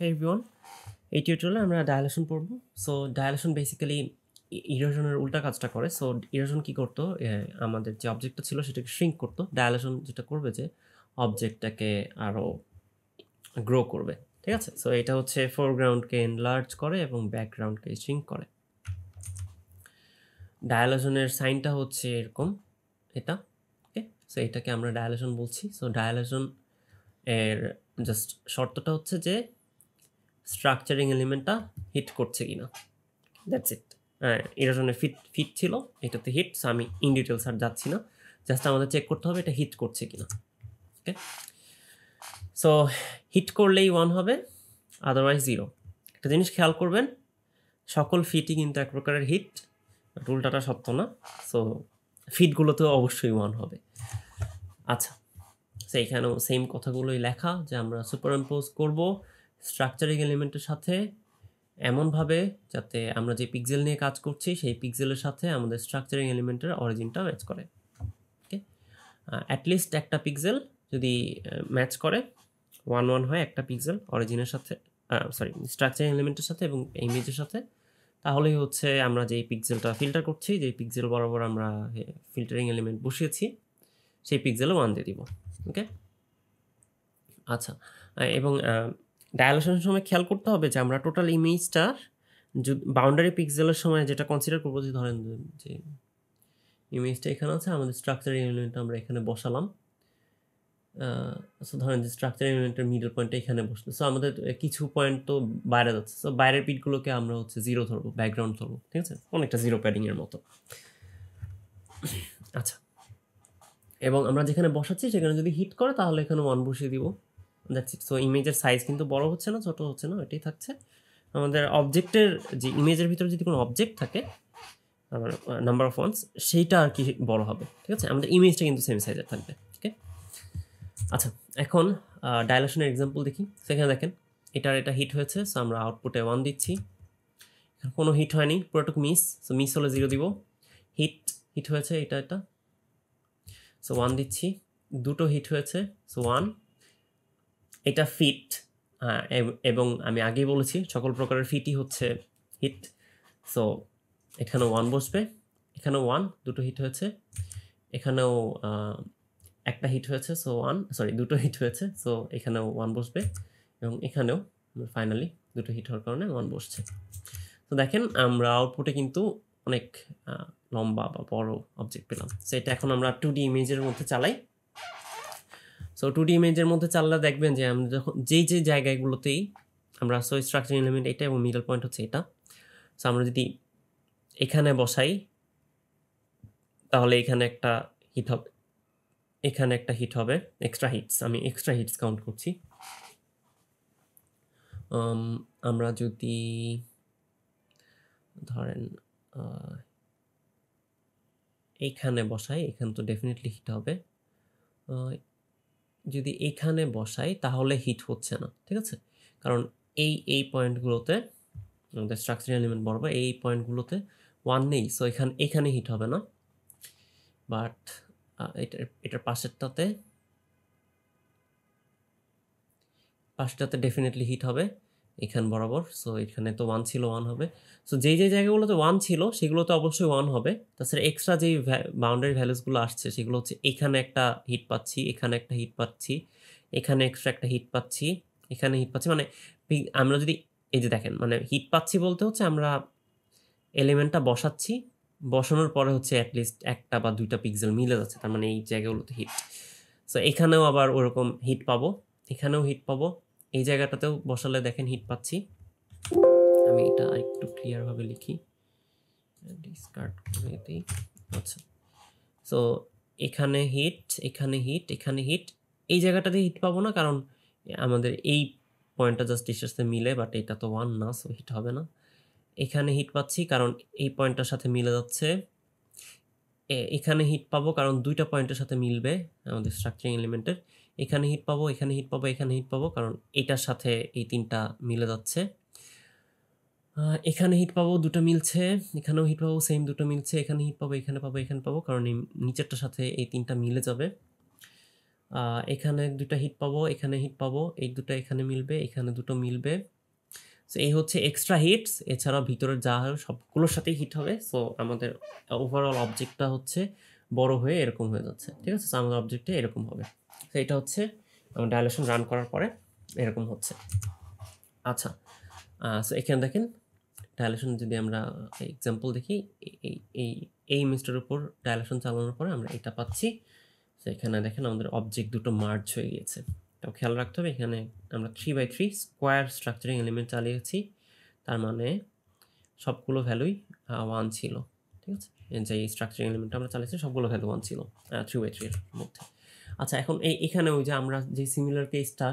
Hey everyone, এই টিউটোরিয়ালে আমরা ডায়ালেশন পড়বো সো ডায়ালেশন বেসিক্যালি ইরোশনের উল্টা কাজটা করে সো ইরোজন কী করতো আমাদের যে অবজেক্টটা ছিল সেটাকে শ্রিঙ্ক করতো ডায়ালেশন যেটা করবে যে অবজেক্টটাকে আরও গ্রো করবে ঠিক আছে সো এটা হচ্ছে ফোরগ্রাউন্ডকে এনলার্জ করে এবং ব্যাকগ্রাউন্ডকে শ্রিঙ্ক করে ডায়ালেশনের সাইনটা হচ্ছে এরকম এটা ওকে সো এটাকে আমরা ডায়ালেশন বলছি সো ডায়ালেশন এর জাস্ট শর্তটা হচ্ছে যে স্ট্রাকচারিং এলিমেন্টটা হিট করছে কি না দ্যাটস ইট হ্যাঁ এটার জন্য ফিট ফিট ছিল এটাতে হিট সো আমি ইন ডিটেলস আর যাচ্ছি না জাস্ট আমাদের চেক করতে হবে এটা হিট করছে কি না ওকে সো হিট করলেই ওয়ান হবে আদারওয়াইজ জিরো একটা জিনিস খেয়াল করবেন সকল ফিটই কিন্তু এক প্রকারের হিট রুলটাটা সত্য না সো ফিটগুলোতেও অবশ্যই ওয়ান হবে আচ্ছা সেইখানেও সেম কথাগুলোই লেখা যে আমরা সুপার ইম্পোজ করবো স্ট্রাকচারিং এলিমেন্টের সাথে এমনভাবে যাতে আমরা যে পিক্সেল নিয়ে কাজ করছি সেই পিক্সেলের সাথে আমাদের স্ট্রাকচারিং এলিমেন্টের অরিজিনটা ম্যাচ করে ওকে অ্যাটলিস্ট একটা পিক্সেল যদি ম্যাচ করে ওয়ান ওয়ান হয় একটা পিক্সেল অরিজিনের সাথে সরি স্ট্রাকচারিং এলিমেন্টের সাথে এবং ইমেজের সাথে তাহলেই হচ্ছে আমরা যেই পিক্সেলটা ফিল্টার করছি যেই পিক্সেল বরাবর আমরা ফিল্টারিং এলিমেন্ট বসিয়েছি সেই পিক্সেলে ওয়ান দিয়ে দিব ওকে আচ্ছা এবং ডায়ালেশনের সময় খেয়াল করতে হবে যে আমরা টোটাল ইমেজটার বাউন্ডারি পিক্সেলের সময় যেটা কনসিডার করবো যে ধরেন যে ইমেজটা এখানে আছে আমাদের স্ট্রাকচার ইউনিয়নটা আমরা এখানে বসালাম সো ধরেন যে স্ট্রাকচার ইউনিটের মিডল পয়েন্টটা এখানে বসলো সো আমাদের কিছু পয়েন্ট তো বাইরে যাচ্ছে সো বাইরের পিটগুলোকে আমরা হচ্ছে জিরো ধরবো ব্যাকগ্রাউন্ড ধরবো ঠিক আছে অনেকটা জিরো প্যাডিংয়ের মতো আচ্ছা এবং আমরা যেখানে বসাচ্ছি সেখানে যদি হিট করে তাহলে এখানে ওয়ান বসিয়ে দিবো দ্যাটস ইট সো ইমেজের সাইজ কিন্তু বড় হচ্ছে না ছোট হচ্ছে না এটাই থাকছে আমাদের অবজেক্টের যে ইমেজের ভিতরে যদি কোনো অবজেক্ট থাকে নাম্বার অফ ওয়ান্স সেইটা আর কি বড় হবে ঠিক আছে আমাদের ইমেজটা কিন্তু সেম সাইজের থাকবে ওকে আচ্ছা এখন ডাইলেশনের এক্সাম্পল দেখি সেখানে দেখেন এটার এটা হিট হয়েছে সো আমরা আউটপুটে ওয়ান দিচ্ছি কোনো হিট হয়নি পুরোটুকু মিস সো মিস হলে জিরো দিব হিট হিট হয়েছে এটা এটা সো ওয়ান দিচ্ছি দুটো হিট হয়েছে সো ওয়ান এটা ফিট এবং আমি আগেই বলেছি সকল প্রকারের ফিটই হচ্ছে হিট সো এখানেও ওয়ান বসবে এখানেও ওয়ান দুটো হিট হয়েছে এখানেও একটা হিট হয়েছে সো ওয়ান সরি দুটো হিট হয়েছে সো এখানেও ওয়ান বসবে এবং এখানেও ফাইনালি দুটো হিট হওয়ার কারণে ওয়ান বসছে তো দেখেন আমরা আউটপুটে কিন্তু অনেক লম্বা বা বড় অবজেক্ট পেলাম সো এটা এখন আমরা টু ডি ইমেজের মধ্যে চালাই সো টু ডি ইমেজের মধ্যে চাল্লা দেখবেন যে আমরা যখন যেই যে জায়গাগুলোতেই আমরা সো স্ট্রাকচার এলিমেন্ট এটা এবং মিডল পয়েন্ট হচ্ছে এটা সো আমরা যদি এখানে বসাই তাহলে এখানে একটা হিট হবে এখানে একটা হিট হবে এক্সট্রা হিটস আমি এক্সট্রা হিটস কাউন্ট করছি um, আমরা যদি ধরেন এইখানে বসাই এখানে তো ডেফিনেটলি হিট হবে যদি এখানে বসাই তাহলে হিট হচ্ছে না ঠিক আছে কারণ এই এই পয়েন্টগুলোতে আমাদের স্ট্রাকচার এলিমেন্ট বরাবর এই পয়েন্টগুলোতে ওয়ান নেই সো এখানে এখানে হিট হবে না বাট এটার এটার পাশেরটাতে পাশটাতে ডেফিনেটলি হিট হবে এখান বরাবর সো এখানে তো ওয়ান ছিল ওয়ান হবে সো যেই যেই জায়গাগুলোতে ওয়ান ছিল সেগুলোতে অবশ্যই ওয়ান হবে তাছাড়া এক্সট্রা যেই বাউন্ডারি ভ্যালুসগুলো আসছে সেগুলো হচ্ছে এখানে একটা হিট পাচ্ছি এখানে একটা হিট পাচ্ছি এখানে এক্সট্রা একটা হিট পাচ্ছি এখানে হিট পাচ্ছি মানে আমরা যদি এই যে দেখেন মানে হিট পাচ্ছি বলতে হচ্ছে আমরা এলিমেন্টটা বসাচ্ছি বসানোর পরে হচ্ছে অ্যাটলিস্ট একটা বা দুইটা পিক্সেল মিলে যাচ্ছে তার মানে এই জায়গাগুলোতে হিট সো এখানেও আবার ওরকম হিট পাবো এখানেও হিট পাবো এই জায়গাটাতেও বসালে দেখেন হিট পাচ্ছি আমি এটা আরেকটু ক্লিয়ারভাবে লিখি ডিসকার্ড করে দিই আচ্ছা সো এখানে হিট এখানে হিট এখানে হিট এই জায়গাটাতে হিট পাবো না কারণ আমাদের এই পয়েন্টটা জাস্ট এর সাথে মিলে বাট এটা তো ওয়ান না সো হিট হবে না এখানে হিট পাচ্ছি কারণ এই পয়েন্টটার সাথে মিলে যাচ্ছে এখানে হিট পাবো কারণ দুইটা পয়েন্টের সাথে মিলবে আমাদের স্ট্রাকচারিং এলিমেন্টের এখানে হিট পাবো এখানে হিট পাবো এখানে হিট পাবো কারণ এটার সাথে এই তিনটা মিলে যাচ্ছে এখানে হিট পাবো দুটো মিলছে এখানেও হিট পাবো সেম দুটো মিলছে এখানে হিট পাবো এখানে পাবো এখানে পাবো কারণ এই নিচেরটার সাথে এই তিনটা মিলে যাবে এখানে দুটো হিট পাবো এখানে হিট পাবো এই দুটো এখানে মিলবে এখানে দুটো মিলবে সো এই হচ্ছে এক্সট্রা হিটস এছাড়া ভিতরে যা হয় সবগুলোর সাথেই হিট হবে সো আমাদের ওভারঅল অবজেক্টটা হচ্ছে বড় হয়ে এরকম হয়ে যাচ্ছে ঠিক আছে সো আমাদের অবজেক্টে এরকম হবে তো এটা হচ্ছে আমার ডায়লেশন রান করার পরে এরকম হচ্ছে আচ্ছা সো এখানে দেখেন ডায়লেশন যদি আমরা এক্সাম্পল দেখি এই এই এই উপর ডায়লেশন চালানোর পরে আমরা এটা পাচ্ছি তো এখানে দেখেন আমাদের অবজেক্ট দুটো মার্চ হয়ে গিয়েছে তো খেয়াল রাখতে হবে এখানে আমরা three by three square structuring element চালিয়েছি তার মানে সবগুলো ভ্যালুই ওয়ান ছিল ঠিক আছে যে স্ট্রাকচারিং এলিমেন্টটা আমরা চালিয়েছি সবগুলো ভ্যালু ওয়ান ছিল থ্রি বাই থ্রির মধ্যে আচ্ছা এখন এই এখানে ওই যে আমরা যে সিমিলার কেসটা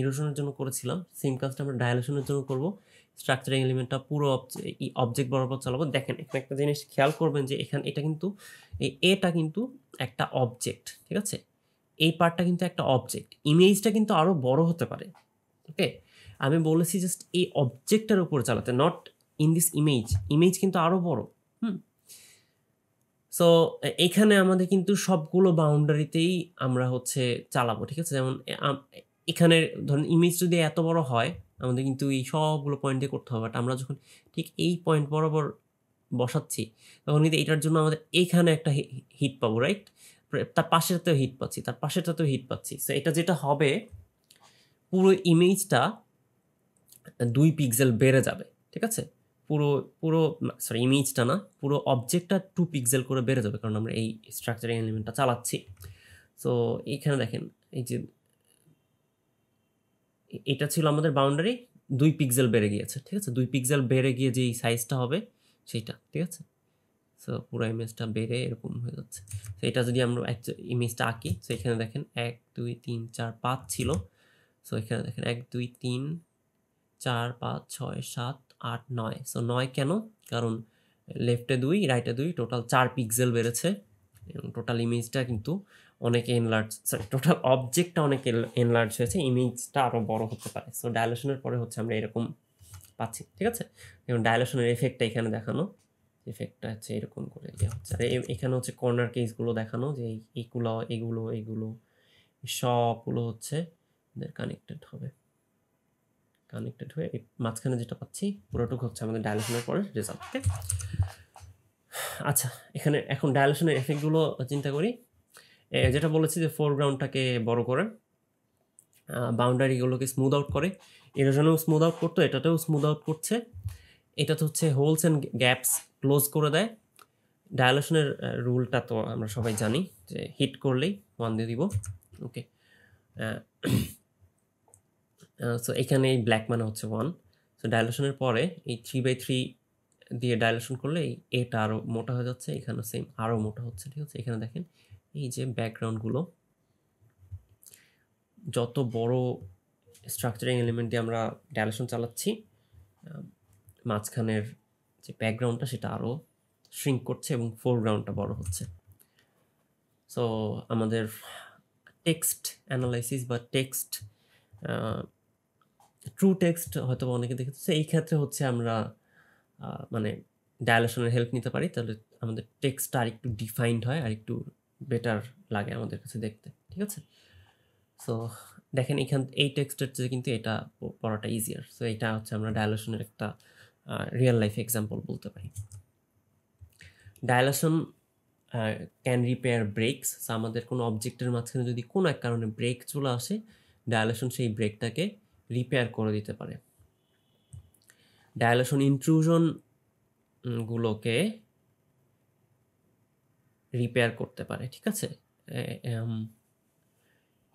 ইরোশনের জন্য করেছিলাম সিম কাজটা আমরা ডায়ালেশনের জন্য করব স্ট্রাকচারিং এলিমেন্টটা পুরো অবজেক্ট বরাবর চালাবো দেখেন এখানে একটা জিনিস খেয়াল করবেন যে এখানে এটা কিন্তু এই এটা কিন্তু একটা অবজেক্ট ঠিক আছে এই পার্টটা কিন্তু একটা অবজেক্ট ইমেজটা কিন্তু আরও বড় হতে পারে ওকে আমি বলেছি জাস্ট এই অবজেক্টটার উপর চালাতে not in this image image কিন্তু আরও বড় হুম সো এখানে আমাদের কিন্তু সবগুলো বাউন্ডারিতেই আমরা হচ্ছে চালাবো ঠিক আছে যেমন এখানে ধরুন ইমেজ যদি এত বড় হয় আমাদের কিন্তু এই সবগুলো পয়েন্টে করতে হবে বাট আমরা যখন ঠিক এই পয়েন্ট বরাবর বসাচ্ছি তখন কিন্তু এটার জন্য আমাদের এখানে একটা হিট পাবো রাইট তার পাশেটাতেও হিট পাচ্ছি তার পাশেটাতেও হিট পাচ্ছি সো এটা যেটা হবে পুরো ইমেজটা দুই পিক্সেল বেড়ে যাবে ঠিক আছে পুরো পুরো সরি ইমেজটা না পুরো অবজেক্টটা টু পিক্সেল করে বেড়ে যাবে কারণ আমরা এই স্ট্রাকচারিং এলিমেন্টটা চালাচ্ছি সো এইখানে দেখেন এই যে এটা ছিল আমাদের বাউন্ডারি দুই পিক্সেল বেড়ে গিয়েছে ঠিক আছে দুই পিক্সেল বেড়ে গিয়ে যেই সাইজটা হবে সেইটা ঠিক আছে সো পুরো ইমেজটা বেড়ে এরকম হয়ে যাচ্ছে তো এটা যদি আমরা ইমেজটা আঁকি সো এখানে দেখেন এক দুই তিন চার পাঁচ ছিল সো এখানে দেখেন এক দুই তিন চার পাঁচ ছয় সাত আট নয় সো নয় কেন কারণ লেফটে দুই রাইটে দুই টোটাল চার পিক্সেল বেড়েছে এবং টোটাল ইমেজটা কিন্তু অনেক এনলার্জ সরি টোটাল অবজেক্টটা অনেক এনলার্জ হয়েছে ইমেজটা আরও বড় হতে পারে সো ডায়ালেশনের পরে হচ্ছে আমরা এরকম পাচ্ছি ঠিক আছে এবং ডায়ালেশনের এফেক্টটা এখানে দেখানো এফেক্টটা হচ্ছে এরকম করে দেওয়া হচ্ছে আর এখানে হচ্ছে কর্নার কেসগুলো দেখানো যে এইগুলো এগুলো এগুলো সবগুলো হচ্ছে কানেক্টেড হবে কানেক্টেড হয়ে মাঝখানে যেটা পাচ্ছি পুরোটুকু হচ্ছে আমাদের ডায়ালেশনের পরে রেজাল্ট ওকে আচ্ছা এখানে এখন ডায়ালেশনের এফেক্টগুলো চিন্তা করি যেটা বলেছি যে ফোরগ্রাউন্ডটাকে বড় করে বাউন্ডারিগুলোকে স্মুথ আউট করে এটা যেন স্মুথ আউট করতো এটাতেও স্মুথ আউট করছে এটা তো হচ্ছে হোলস অ্যান্ড গ্যাপস ক্লোজ করে দেয় ডায়ালেশনের রুলটা তো আমরা সবাই জানি যে হিট করলেই ওয়ান দিয়ে দিব ওকে সো এখানে এই ব্ল্যাক মানে হচ্ছে ওয়ান সো ডাইলেশনের পরে এই থ্রি বাই থ্রি দিয়ে ডাইলেশন করলে এই এটা আরও মোটা হয়ে যাচ্ছে এখানে সেম আরও মোটা হচ্ছে ঠিক আছে এখানে দেখেন এই যে ব্যাকগ্রাউন্ডগুলো যত বড় স্ট্রাকচারিং এলিমেন্ট দিয়ে আমরা ডাইলেশন চালাচ্ছি মাঝখানের যে ব্যাকগ্রাউন্ডটা সেটা আরও শ্রিঙ্ক করছে এবং ফোরগ্রাউন্ডটা বড় হচ্ছে সো আমাদের টেক্সট অ্যানালাইসিস বা টেক্সট ট্রু টেক্সট হয়তো অনেকে দেখেছে এই ক্ষেত্রে হচ্ছে আমরা মানে ডায়ালেশনের হেল্প নিতে পারি তাহলে আমাদের টেক্সটটা আরেকটু ডিফাইন্ড হয় আর একটু বেটার লাগে আমাদের কাছে দেখতে ঠিক আছে সো দেখেন এখান এই টেক্সটের চেয়ে কিন্তু এটা পড়াটা ইজিয়ার সো এটা হচ্ছে আমরা ডায়ালেশনের একটা রিয়েল লাইফ এক্সাম্পল বলতে পারি ডায়ালেশন ক্যান রিপেয়ার ব্রেকস আমাদের কোনো অবজেক্টের মাঝখানে যদি কোনো এক কারণে ব্রেক চলে আসে ডায়ালেশন সেই ব্রেকটাকে রিপেয়ার করে দিতে পারে ডায়ালেশন ইনট্রুশনগুলোকে রিপেয়ার করতে পারে ঠিক আছে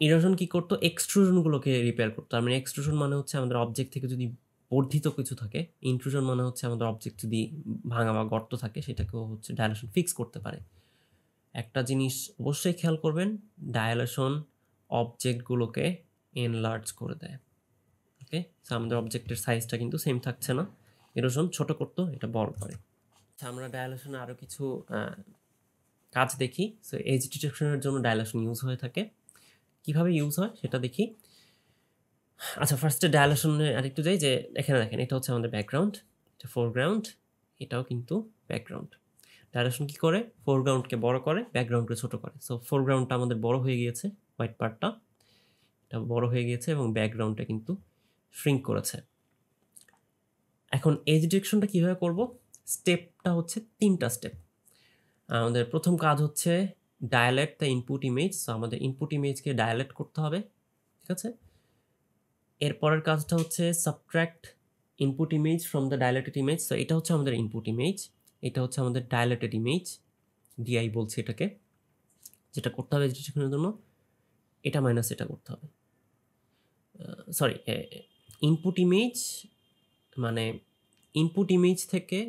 ইরোশন কি করতো এক্সট্রুশনগুলোকে রিপেয়ার করতো তার মানে এক্সট্রুশন মানে হচ্ছে আমাদের অবজেক্ট থেকে যদি বর্ধিত কিছু থাকে ইনট্রুশন মানে হচ্ছে আমাদের অবজেক্ট যদি ভাঙা বা গর্ত থাকে সেটাকেও হচ্ছে ডায়ালেশন ফিক্স করতে পারে একটা জিনিস অবশ্যই খেয়াল করবেন ডায়ালেশন অবজেক্টগুলোকে এনলার্জ করে দেয় ওকে আমাদের অবজেক্টের সাইজটা কিন্তু সেম থাকছে না এরোশন ছোট করতো এটা বড় করে আমরা ডায়ালেশনে আরও কিছু কাজ দেখি সো এজ ডিটেকশনের জন্য ডায়ালেশন ইউজ হয়ে থাকে কিভাবে ইউজ হয় সেটা দেখি আচ্ছা ফার্স্টে ডায়ালেশনে আরেকটু যাই যে এখানে দেখেন এটা হচ্ছে আমাদের ব্যাকগ্রাউন্ড এটা ফোরগ্রাউন্ড এটাও কিন্তু ব্যাকগ্রাউন্ড ডায়লেশন কী করে ফোরগ্রাউন্ডকে বড় করে ব্যাকগ্রাউন্ডকে ছোট করে সো ফোরগ্রাউন্ডটা আমাদের বড় হয়ে গিয়েছে হোয়াইট পার্টটা এটা বড় হয়ে গিয়েছে এবং ব্যাকগ্রাউন্ডটা কিন্তু শ্রিঙ্ক করেছে এখন এজ ডিটেকশনটা কীভাবে করব স্টেপটা হচ্ছে তিনটা স্টেপ আমাদের প্রথম কাজ হচ্ছে dilate the input image so আমাদের ইনপুট ইমেজকে ডায়ালেট করতে হবে ঠিক আছে এরপরের কাজটা হচ্ছে subtract input image from the dilated image so এটা হচ্ছে আমাদের ইনপুট ইমেজ এটা হচ্ছে আমাদের ডায়ালেটেড ইমেজ ডিআই বলছি এটাকে যেটা করতে হবে সেখানের জন্য এটা মাইনাস এটা করতে হবে সরি ইনপুট ইমেজ মানে ইনপুট ইমেজ থেকে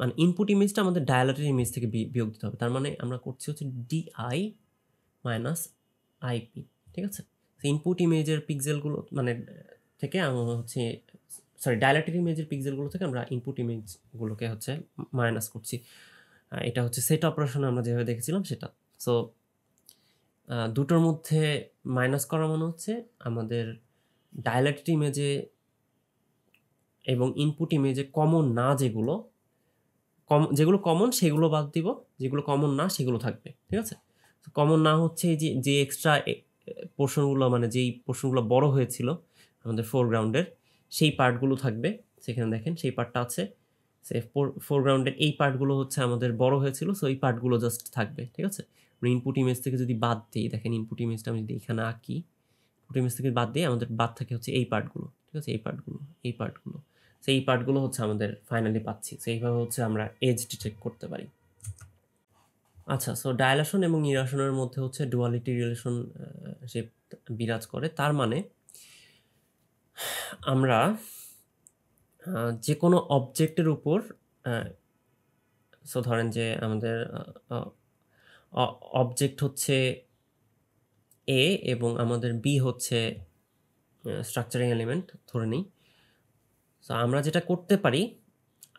মানে ইনপুট ইমেজটা আমাদের ডায়ালেটের ইমেজ থেকে বিয়োগ দিতে হবে তার মানে আমরা করছি হচ্ছে ডিআই মাইনাস আইপি ঠিক আছে ইনপুট ইমেজের পিকজেলগুলো মানে থেকে আমরা হচ্ছে সরি ডায়ালেটেড ইমেজের পিক্সেলগুলো থেকে আমরা ইনপুট ইমেজগুলোকে হচ্ছে মাইনাস করছি এটা হচ্ছে সেট অপারেশন আমরা যেভাবে দেখেছিলাম সেটা সো দুটোর মধ্যে মাইনাস করা মানে হচ্ছে আমাদের ডায়ালেক্ট ইমেজে এবং ইনপুট ইমেজে কমন না যেগুলো কম যেগুলো কমন সেগুলো বাদ দিব যেগুলো কমন না সেগুলো থাকবে ঠিক আছে কমন না হচ্ছে যে যে এক্সট্রা পোর্শনগুলো মানে যেই পোর্শনগুলো বড় হয়েছিল আমাদের ফোরগ্রাউন্ডের সেই পার্টগুলো থাকবে সেখানে দেখেন সেই পার্টটা আছে সে ফোরগ্রাউন্ডের এই পার্টগুলো হচ্ছে আমাদের বড় হয়েছিল সো এই পার্টগুলো জাস্ট থাকবে ঠিক আছে ইনপুট ইমেজ থেকে যদি বাদ দিই দেখেন ইনপুট ইমেজটা আমি যদি এখানে আঁকি প্রিমিসিপির বাদ দিয়ে আমাদের বাদ থাকে হচ্ছে এই পার্টগুলো ঠিক আছে এই পার্টগুলো এই পার্টগুলো সেই পার্টগুলো হচ্ছে আমাদের ফাইনালি পাচ্ছি সেইভাবে হচ্ছে আমরা এজ ডিটেক্ট করতে পারি আচ্ছা সো ডায়ালেশন এবং ইরাশনের মধ্যে হচ্ছে ডুয়ালিটি রিলেশন সে বিরাজ করে তার মানে আমরা যে কোনো অবজেক্টের উপর সো ধরেন যে আমাদের অবজেক্ট হচ্ছে এ এবং আমাদের বি হচ্ছে স্ট্রাকচারিং এলিমেন্ট ধরে নিই সো আমরা যেটা করতে পারি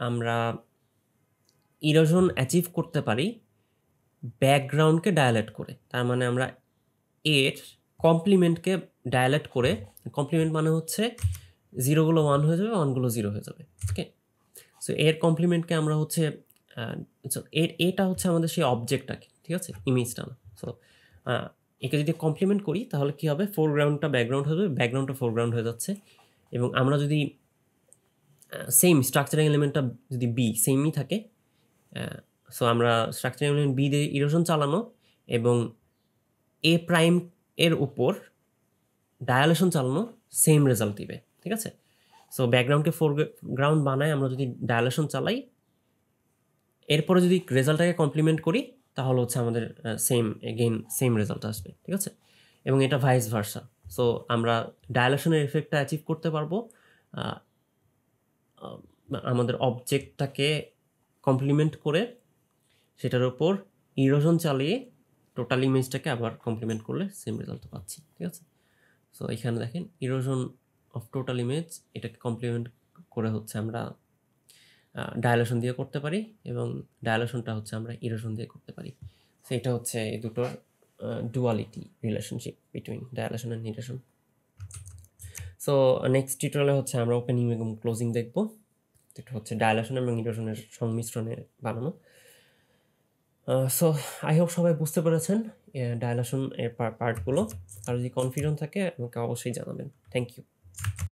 আমরা ইরোজন অ্যাচিভ করতে পারি ব্যাকগ্রাউন্ডকে ডায়ালেট করে তার মানে আমরা এর কমপ্লিমেন্টকে ডায়ালেট করে কমপ্লিমেন্ট মানে হচ্ছে জিরোগুলো ওয়ান হয়ে যাবে ওয়ানগুলো জিরো হয়ে যাবে ওকে সো এর কমপ্লিমেন্টকে আমরা হচ্ছে এর এটা হচ্ছে আমাদের সেই অবজেক্টটাকে ঠিক আছে ইমেজটা সো একে যদি কমপ্লিমেন্ট করি তাহলে কী হবে ফোরগ্রাউন্ডটা ব্যাকগ্রাউন্ড হয়ে হবে ব্যাকগ্রাউন্ডটা ফোরগ্রাউন্ড হয়ে যাচ্ছে এবং আমরা যদি সেম স্ট্রাকচারিং এলিমেন্টটা যদি বি সেমই থাকে সো আমরা স্ট্রাকচারিং এলিমেন্ট বি দিয়ে ইরোশন চালানো এবং এ প্রাইম এর উপর ডায়ালেশন চালানো সেম রেজাল্ট দিবে ঠিক আছে সো ব্যাকগ্রাউন্ডকে ফোরগ্রাউন্ড বানায় আমরা যদি ডায়ালেশন চালাই এরপরে যদি রেজাল্টটাকে কমপ্লিমেন্ট করি তাহলে হচ্ছে আমাদের সেম এগেইন সেম রেজাল্ট আসবে ঠিক আছে এবং এটা ভাইস ভার্সা সো আমরা ডায়ালেশনের এফেক্টটা অ্যাচিভ করতে পারবো আমাদের অবজেক্টটাকে কমপ্লিমেন্ট করে সেটার উপর ইরোশন চালিয়ে টোটাল ইমেজটাকে আবার কমপ্লিমেন্ট করলে সেম রেজাল্ট পাচ্ছি ঠিক আছে সো এখানে দেখেন ইরোশন অফ টোটাল ইমেজ এটাকে কমপ্লিমেন্ট করে হচ্ছে আমরা ডায়ালেশন দিয়ে করতে পারি এবং ডায়ালেশনটা হচ্ছে আমরা ইরোশন দিয়ে করতে পারি সেটা হচ্ছে এই দুটোর duality relationship between dilation and erosion so next টিউটোরিয়ালে হচ্ছে আমরা ওপেনিং এবং ক্লোজিং দেখব যেটা হচ্ছে ডায়ালেশন এবং ইরোশনের সংমিশ্রণে বানানো সো আই হোপ সবাই বুঝতে পেরেছেন ডায়ালেশন এর পার্টগুলো আর যদি কনফিউশন থাকে আমাকে অবশ্যই জানাবেন থ্যাংক ইউ